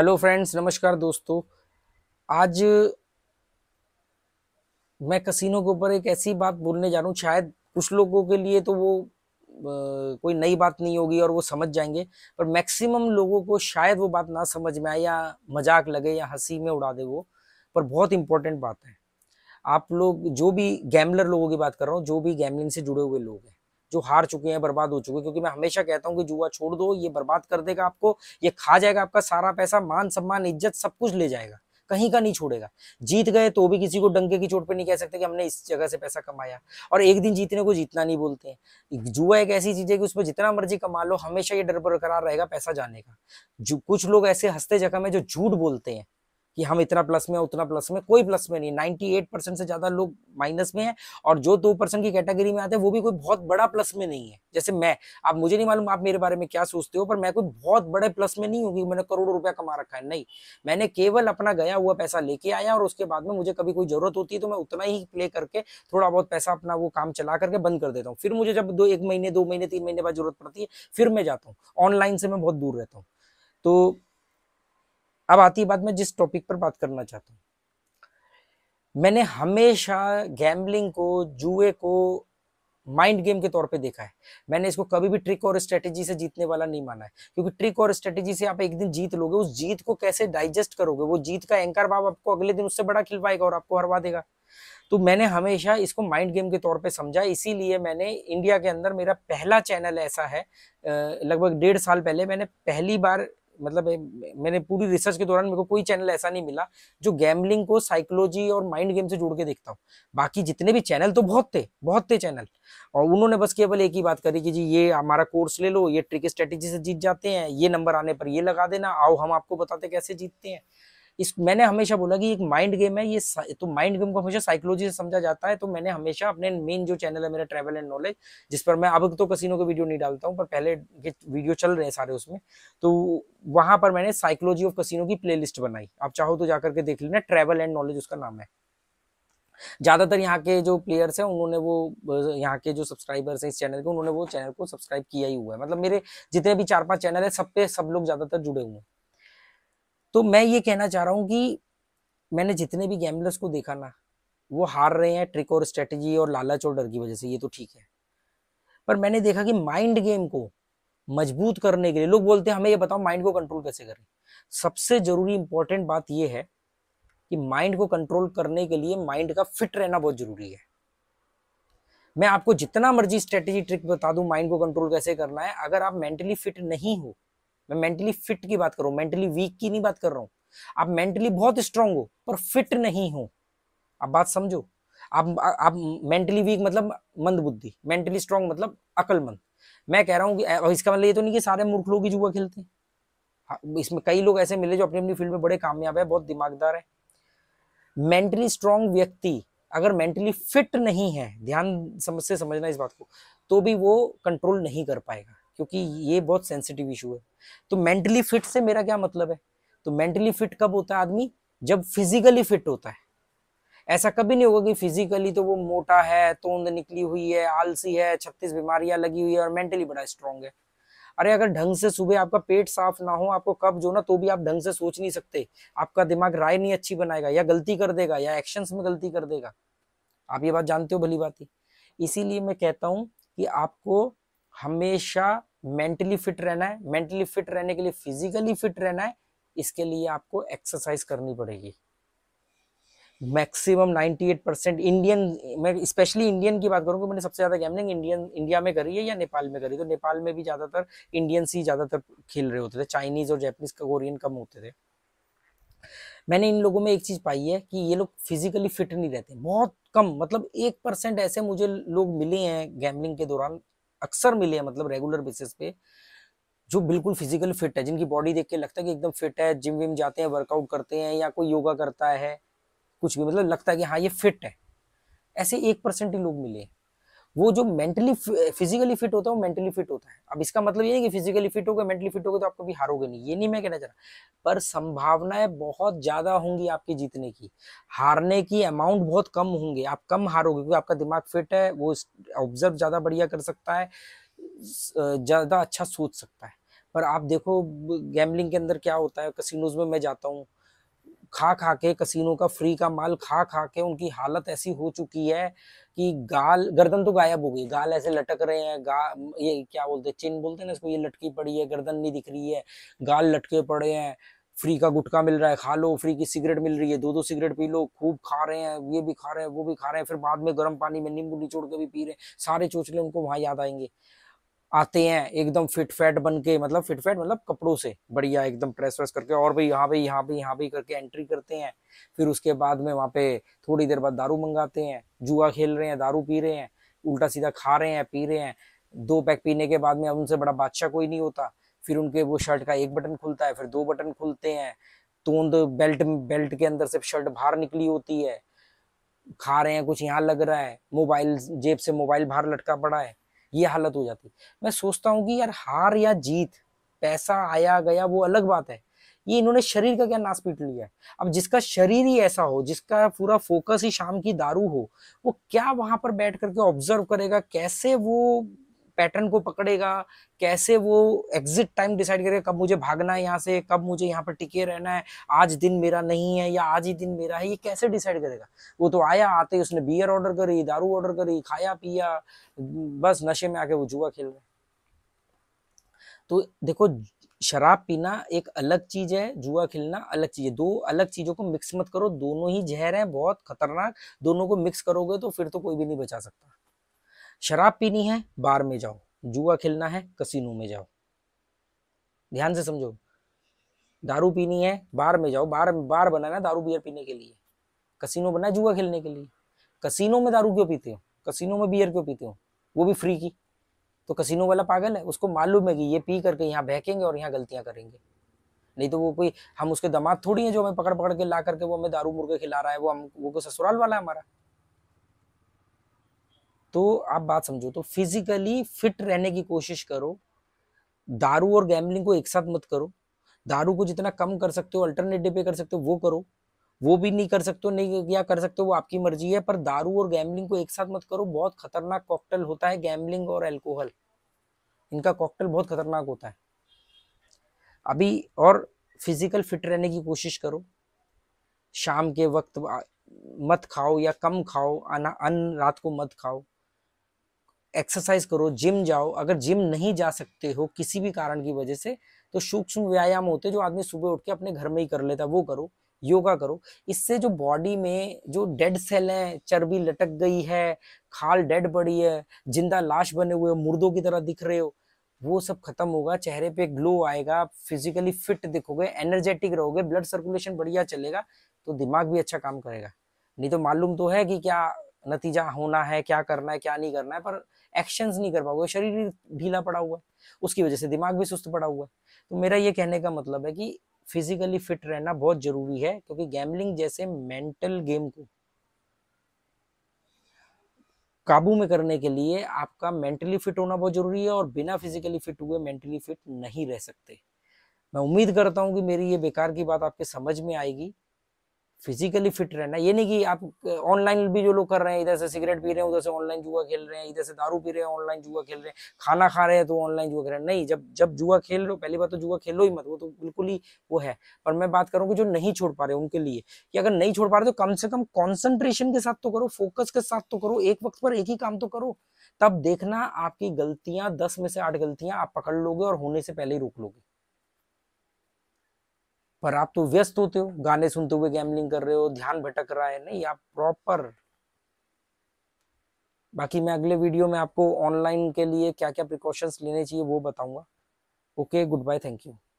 hello friends नमस्कार दोस्तों आज मैं कसिनो के ऊपर एक ऐसी बात बोलने जा रहा हूँ शायद कुछ लोगों के लिए तो वो कोई नई बात नहीं होगी और वो समझ जाएंगे पर मैक्सिमम लोगों को शायद वो बात ना समझ में आए या मजाक लगे या हंसी में उड़ा दे वो पर बहुत इंपॉर्टेंट बात है आप लोग जो भी गैमलर लोगों की बात कर रहा हूँ जो भी गैमलिंग से जुड़े हुए लोग हैं जो हार चुके हैं बर्बाद हो चुके हैं क्योंकि मैं हमेशा कहता हूँ कि जुआ छोड़ दो ये बर्बाद कर देगा आपको ये खा जाएगा आपका सारा पैसा मान सम्मान इज्जत सब कुछ ले जाएगा कहीं का नहीं छोड़ेगा जीत गए तो भी किसी को डंके की चोट पे नहीं कह सकते कि हमने इस जगह से पैसा कमाया और एक दिन जीतने को जीतना नहीं बोलते हैं जुआ एक ऐसी चीज है कि उसमें जितना मर्जी कमा लो हमेशा ये डर बरकरार रहेगा पैसा जाने का जो कुछ लोग ऐसे हंसते जगह में जो झूठ बोलते हैं कि हम इतना प्लस में उतना प्लस में कोई प्लस में नहीं नाइनटी एट परसेंट से ज्यादा लोग माइनस में हैं और जो दो परसेंट की कैटेगरी में आते हैं वो भी कोई बहुत बड़ा प्लस में नहीं है जैसे मैं आप मुझे नहीं मालूम आप मेरे बारे में क्या सोचते हो पर मैं कोई बहुत बड़े प्लस में नहीं हूँ मैंने करोड़ों रुपया कमा रखा है नहीं मैंने केवल अपना गया हुआ पैसा लेके आया और उसके बाद में मुझे कभी कोई जरूरत होती है तो मैं उतना ही प्ले करके थोड़ा बहुत पैसा अपना वो काम चला करके बंद कर देता हूँ फिर मुझे जब दो एक महीने दो महीने तीन महीने बाद जरूरत पड़ती है फिर मैं जाता हूँ ऑनलाइन से मैं बहुत दूर रहता हूँ तो अब आती बात मैं जिस टॉपिक पर बात करना चाहता हूँ मैंने हमेशा गैम्बलिंग को जुए को माइंड गेम के तौर पे देखा है मैंने इसको कभी भी ट्रिक और स्ट्रेटेजी से जीतने वाला नहीं माना है क्योंकि ट्रिक और स्ट्रेटेजी से आप एक दिन जीत लोगे उस जीत को कैसे डाइजेस्ट करोगे वो जीत का एंकर भाव आपको अगले दिन उससे बड़ा खिलवाएगा और आपको हरवा देगा तो मैंने हमेशा इसको माइंड गेम के तौर पे समझा इसीलिए मैंने इंडिया के अंदर मेरा पहला चैनल ऐसा है लगभग डेढ़ साल पहले मैंने पहली बार मतलब मैंने पूरी रिसर्च के दौरान मेरे को कोई चैनल ऐसा नहीं मिला जो गैमलिंग को साइकोलॉजी और माइंड गेम से जुड़ के देखता हूँ बाकी जितने भी चैनल तो बहुत थे बहुत थे चैनल और उन्होंने बस केवल एक ही बात करी कि जी ये हमारा कोर्स ले लो ये ट्रिक स्ट्रेटेजी से जीत जाते हैं ये नंबर आने पर ये लगा देना आओ हम आपको बताते कैसे जीतते हैं इस मैंने हमेशा बोला कि एक माइंड गेम है ये तो माइंड गेम को हमेशा साइकोलॉजी से समझा जाता है तो मैंने हमेशा अपने मेन जो चैनल है मेरा ट्रैवल एंड नॉलेज जिस पर मैं अब तो कसिनो के वीडियो नहीं डालता हूँ पर पहले वीडियो चल रहे हैं सारे उसमें तो वहां पर मैंने साइकोलॉजी ऑफ कसिनो की प्ले बनाई आप चाहो तो जाकर के देख लेना ट्रैवल एंड नॉलेज उसका नाम है ज़्यादातर यहाँ के जो प्लेयर्स हैं उन्होंने वो यहाँ के जो सब्सक्राइबर्स हैं इस चैनल के उन्होंने वो चैनल को सब्सक्राइब किया ही हुआ है मतलब मेरे जितने भी चार पांच चैनल है सब पे सब लोग ज़्यादातर जुड़े हुए हैं तो मैं ये कहना चाह रहा हूँ कि मैंने जितने भी गैम्बलर्स को देखा ना वो हार रहे हैं ट्रिक और स्ट्रेटजी और लालच और डर की वजह से ये तो ठीक है पर मैंने देखा कि माइंड गेम को मजबूत करने के लिए लोग बोलते हैं हमें ये बताओ माइंड को कंट्रोल कैसे करें सबसे जरूरी इंपॉर्टेंट बात यह है कि माइंड को कंट्रोल करने के लिए माइंड का फिट रहना बहुत जरूरी है मैं आपको जितना मर्जी स्ट्रेटेजी ट्रिक बता दूं माइंड को कंट्रोल कैसे करना है अगर आप मेंटली फिट नहीं हो मैं मेंटली फिट की बात कर रहा हूँ मेंटली वीक की नहीं बात कर रहा हूँ आप मेंटली बहुत स्ट्रांग हो पर फिट नहीं हो आप बात समझो आप आप मेंटली वीक मतलब मंद बुद्धि मेंटली स्ट्रांग मतलब अकलमंद मैं कह रहा हूँ इसका मतलब ये तो नहीं कि सारे मूर्ख लोग ही जुआ खेलते हैं हाँ, इसमें कई लोग ऐसे मिले जो अपनी अपनी फील्ड में बड़े कामयाब है बहुत दिमागदार है मेंटली स्ट्रांग व्यक्ति अगर मेंटली फिट नहीं है ध्यान समझ से समझना इस बात को तो भी वो कंट्रोल नहीं कर पाएगा क्योंकि ये बहुत सेंसिटिव इशू है तो मेंटली फिट से मेरा क्या मतलब है तो मेंटली फिट कब होता है आदमी जब फिजिकली फिट होता है ऐसा कभी नहीं होगा कि फिजिकली तो वो मोटा है तोंद निकली हुई है आलसी है छत्तीस बीमारियां लगी हुई है और मेंटली बड़ा स्ट्रांग है अरे अगर ढंग से सुबह आपका पेट साफ ना हो आपको कब जो ना तो भी आप ढंग से सोच नहीं सकते आपका दिमाग राय नहीं अच्छी बनाएगा या गलती कर देगा या एक्शन में गलती कर देगा आप ये बात जानते हो भली बात ही इसीलिए मैं कहता हूं कि आपको हमेशा मेंटली फिट रहना है मेंटली फिट रहने के लिए फिजिकली फिट रहना है इसके लिए आपको एक्सरसाइज करनी पड़ेगी मैक्सिमम 98 परसेंट इंडियन मैं स्पेशली इंडियन की बात करूँ मैंने सबसे ज़्यादा गैमलिंग इंडियन इंडिया में करी है या नेपाल में करी तो नेपाल में भी ज़्यादातर इंडियंस ही ज़्यादातर खेल रहे होते थे चाइनीज़ और जैपनीज़ कोरियन कम होते थे मैंने इन लोगों में एक चीज़ पाई है कि ये लोग फिजिकली फिट नहीं रहते बहुत कम मतलब एक परसेंट ऐसे मुझे लोग मिले हैं गैमलिंग के दौरान अक्सर मिले हैं मतलब रेगुलर बेसिस पे जो बिल्कुल फिजिकली फिट है जिनकी बॉडी देख के लगता है कि एकदम फिट है जिम विम जाते हैं वर्कआउट करते हैं या कोई योगा करता है कुछ भी मतलब लगता है कि हाँ ये फिट है ऐसे एक परसेंट ही लोग मिले वो जो मेंटली फिजिकली फिट होता है वो मेंटली फिट होता है अब इसका मतलब ये नहीं कि फिजिकली फिट होगा मेंटली फिट होगा तो आप कभी हारोगे नहीं ये नहीं मैं कहना चाह रहा पर संभावनाएं बहुत ज़्यादा होंगी आपके जीतने की हारने की अमाउंट बहुत कम होंगे आप कम हारोगे क्योंकि आपका दिमाग फिट है वो ऑब्जर्व ज़्यादा बढ़िया कर सकता है ज़्यादा अच्छा सोच सकता है पर आप देखो गैमलिंग के अंदर क्या होता है कसिनोज में मैं जाता हूँ खा खा के कसीनों का फ्री का माल खा खा के उनकी हालत ऐसी हो चुकी है कि गाल गर्दन तो गायब हो गई गाल ऐसे लटक रहे हैं गा ये क्या बोलते हैं चिन बोलते हैं ना इसको ये लटकी पड़ी है गर्दन नहीं दिख रही है गाल लटके पड़े हैं फ्री का गुटखा मिल रहा है खा लो फ्री की सिगरेट मिल रही है दो दो सिगरेट पी लो खूब खा रहे हैं ये भी खा रहे हैं वो भी खा रहे हैं फिर बाद में गर्म पानी में नींबू निचोड़ के भी पी रहे हैं सारे चोचले उनको वहां याद आएंगे आते हैं एकदम फिट फैट बन के मतलब फिट फैट मतलब कपड़ों से बढ़िया एकदम प्रेस वेस करके और भाई यहाँ भाई यहाँ भाई यहाँ भाई करके एंट्री करते हैं फिर उसके बाद में वहाँ पे थोड़ी देर बाद दारू मंगाते हैं जुआ खेल रहे हैं दारू पी रहे हैं उल्टा सीधा खा रहे हैं पी रहे हैं दो पैक पीने के बाद में उनसे बड़ा बादशाह कोई नहीं होता फिर उनके वो शर्ट का एक बटन खुलता है फिर दो बटन खुलते हैं तोंद बेल्ट बेल्ट के अंदर से शर्ट बाहर निकली होती है खा रहे हैं कुछ यहाँ लग रहा है मोबाइल जेब से मोबाइल बाहर लटका पड़ा है ये हालत हो जाती मैं सोचता हूँ कि यार हार या जीत पैसा आया गया वो अलग बात है ये इन्होंने शरीर का क्या नाश पीट लिया है अब जिसका शरीर ही ऐसा हो जिसका पूरा फोकस ही शाम की दारू हो वो क्या वहां पर बैठ करके ऑब्जर्व करेगा कैसे वो पैटर्न को पकड़ेगा कैसे वो एग्जिट टाइम डिसाइड करेगा कब मुझे भागना है यहाँ से कब मुझे यहाँ पर टिके रहना है आज दिन मेरा नहीं है या आज ही दिन मेरा है ये कैसे डिसाइड करेगा वो तो आया आते ही उसने बियर ऑर्डर करी दारू ऑर्डर करी खाया पिया बस नशे में आके वो जुआ खेल रहे तो देखो शराब पीना एक अलग चीज है जुआ खेलना अलग चीज है दो अलग चीजों को मिक्स मत करो दोनों ही जहर हैं बहुत खतरनाक दोनों को मिक्स करोगे तो फिर तो कोई भी नहीं बचा सकता शराब पीनी है बार में जाओ जुआ खेलना है कसिनो में जाओ ध्यान से समझो दारू पीनी है बार में जाओ बार बार बना ना दारू बियर पीने के लिए कसिनो बना जुआ खेलने के लिए कसिनो में दारू क्यों पीते हो कसिनो में बियर क्यों पीते हो वो भी फ्री की तो कसिनो वाला पागल है उसको मालूम है कि ये पी करके यहाँ बहकेंगे और यहाँ गलतियां करेंगे नहीं तो वो कोई हम उसके दमाद थोड़ी है जो हमें पकड़ पकड़ के ला करके वो हमें दारू मुर्गे खिला रहा है वो हम वो ससुराल वाला है हमारा तो आप बात समझो तो फिजिकली फिट रहने की कोशिश करो दारू और गैमलिंग को एक साथ मत करो दारू को जितना कम कर सकते हो डे पे कर सकते हो वो करो वो भी नहीं कर सकते हो नहीं क्या कर सकते हो वो आपकी मर्जी है पर दारू और गैमलिंग को एक साथ मत करो बहुत खतरनाक कॉकटेल होता है गैमलिंग और एल्कोहल इनका कॉकटेल बहुत खतरनाक होता है अभी और फिजिकल फिट रहने की कोशिश करो शाम के वक्त मत खाओ या कम खाओ अन्न रात को मत खाओ एक्सरसाइज करो जिम जाओ अगर जिम नहीं जा सकते हो किसी भी कारण की वजह से तो सूक्ष्म व्यायाम होते जो आदमी सुबह उठ के अपने घर में ही कर लेता वो करो योगा करो इससे जो बॉडी में जो डेड सेल हैं चर्बी लटक गई है खाल डेड पड़ी है जिंदा लाश बने हुए मुर्दों की तरह दिख रहे हो वो सब खत्म होगा चेहरे पे ग्लो आएगा फिजिकली फिट दिखोगे एनर्जेटिक रहोगे ब्लड सर्कुलेशन बढ़िया चलेगा तो दिमाग भी अच्छा काम करेगा नहीं तो मालूम तो है कि क्या नतीजा होना है क्या करना है क्या नहीं करना है पर एक्शंस नहीं कर पाओगे शरीर ढीला पड़ा हुआ है उसकी वजह से दिमाग भी सुस्त पड़ा हुआ है तो मेरा ये कहने का मतलब है कि फिजिकली फिट रहना बहुत जरूरी है क्योंकि गैमलिंग जैसे मेंटल गेम को काबू में करने के लिए आपका मेंटली फिट होना बहुत जरूरी है और बिना फिजिकली फिट हुए मेंटली फिट नहीं रह सकते मैं उम्मीद करता हूँ कि मेरी ये बेकार की बात आपके समझ में आएगी फिजिकली फिट रहना ये नहीं कि आप ऑनलाइन भी जो लोग कर रहे हैं इधर से सिगरेट पी रहे हैं उधर से ऑनलाइन जुआ खेल रहे हैं इधर से दारू पी रहे हैं ऑनलाइन जुआ खेल रहे हैं खाना खा रहे हैं तो ऑनलाइन जुआ खेल रहे हैं नहीं जब जब जुआ खेल रहे हो पहली बात तो जुआ खेलो ही मत वो तो बिल्कुल ही वो है पर मैं बात करूँ की जो नहीं छोड़ पा रहे उनके लिए कि अगर नहीं छोड़ पा रहे तो कम से कम कॉन्सेंट्रेशन के साथ तो करो फोकस के साथ तो करो एक वक्त पर एक ही काम तो करो तब देखना आपकी गलतियां दस में से आठ गलतियां आप पकड़ लोगे और होने से पहले ही रोक लोगे पर आप तो व्यस्त होते हो गाने सुनते हुए गैमलिंग कर रहे हो ध्यान भटक रहा है नहीं आप प्रॉपर बाकी मैं अगले वीडियो में आपको ऑनलाइन के लिए क्या क्या प्रिकॉशंस लेने चाहिए वो बताऊंगा okay goodbye thank you